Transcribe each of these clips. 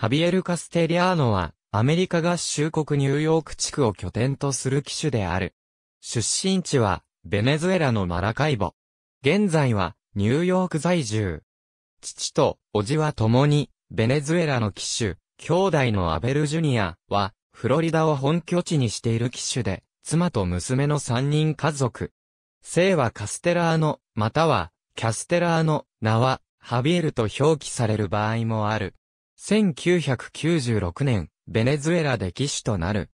ハビエル・カステリアーノは、アメリカ合衆国ニューヨーク地区を拠点とする機種である。出身地は、ベネズエラのマラカイボ。現在は、ニューヨーク在住。父と、叔父は共に、ベネズエラの機種、兄弟のアベル・ジュニアは、フロリダを本拠地にしている機種で、妻と娘の三人家族。姓はカステラーノ、または、キャステラーノ、名は、ハビエルと表記される場合もある。1996年、ベネズエラで騎手となる。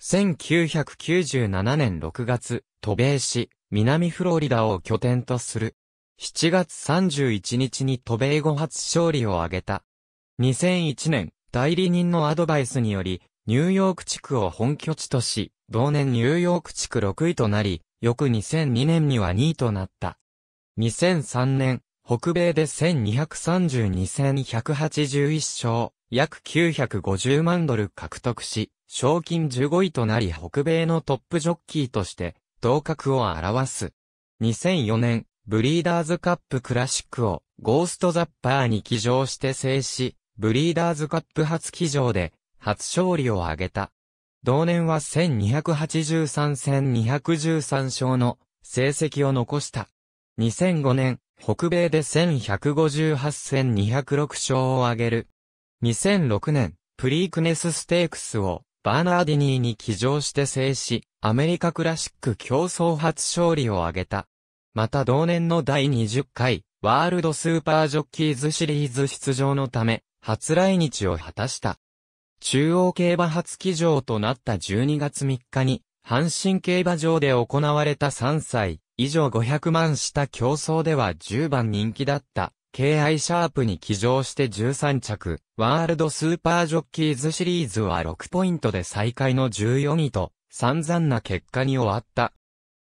1997年6月、渡米し、南フロリダを拠点とする。7月31日に渡米後初勝利を挙げた。2001年、代理人のアドバイスにより、ニューヨーク地区を本拠地とし、同年ニューヨーク地区6位となり、翌2002年には2位となった。2003年、北米で1232,181勝、約950万ドル獲得し、賞金15位となり北米のトップジョッキーとして、同格を表す。2004年、ブリーダーズカップクラシックをゴーストザッパーに騎乗して制し、ブリーダーズカップ初騎乗で初勝利を挙げた。同年は1283戦213勝の成績を残した。2005年、北米で1158戦206勝を挙げる。2006年、プリークネスステークスをバーナーディニーに騎乗して制し、アメリカクラシック競争初勝利を挙げた。また同年の第20回、ワールドスーパージョッキーズシリーズ出場のため、初来日を果たした。中央競馬初騎乗となった12月3日に、阪神競馬場で行われた3歳、以上500万した競争では10番人気だった、KI シャープに騎乗して13着、ワールドスーパージョッキーズシリーズは6ポイントで最下位の14位と、散々な結果に終わった。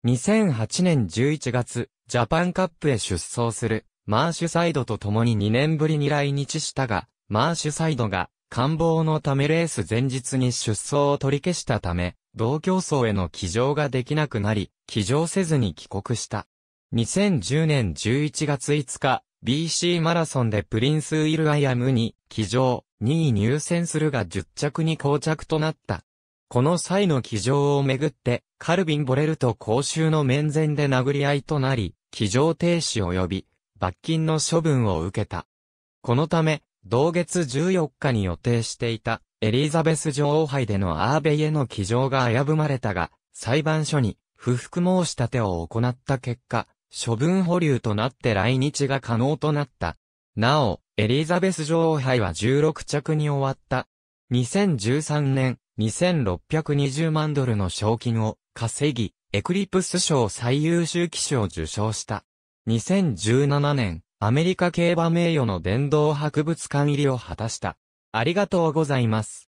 2008年11月、ジャパンカップへ出走する、マーシュサイドと共に2年ぶりに来日したが、マーシュサイドが、官房のためレース前日に出走を取り消したため、同競争への起乗ができなくなり、起乗せずに帰国した。2010年11月5日、BC マラソンでプリンス・ウィル・アイアムに、起乗、2位入選するが10着に膠着となった。この際の起乗をめぐって、カルビン・ボレルと公衆の面前で殴り合いとなり、起乗停止及び、罰金の処分を受けた。このため、同月14日に予定していたエリザベス女王杯でのアーベイへの騎乗が危ぶまれたが、裁判所に不服申し立てを行った結果、処分保留となって来日が可能となった。なお、エリザベス女王杯は16着に終わった。2013年、2620万ドルの賞金を稼ぎ、エクリプス賞最優秀騎手を受賞した。2017年、アメリカ競馬名誉の殿堂博物館入りを果たした。ありがとうございます。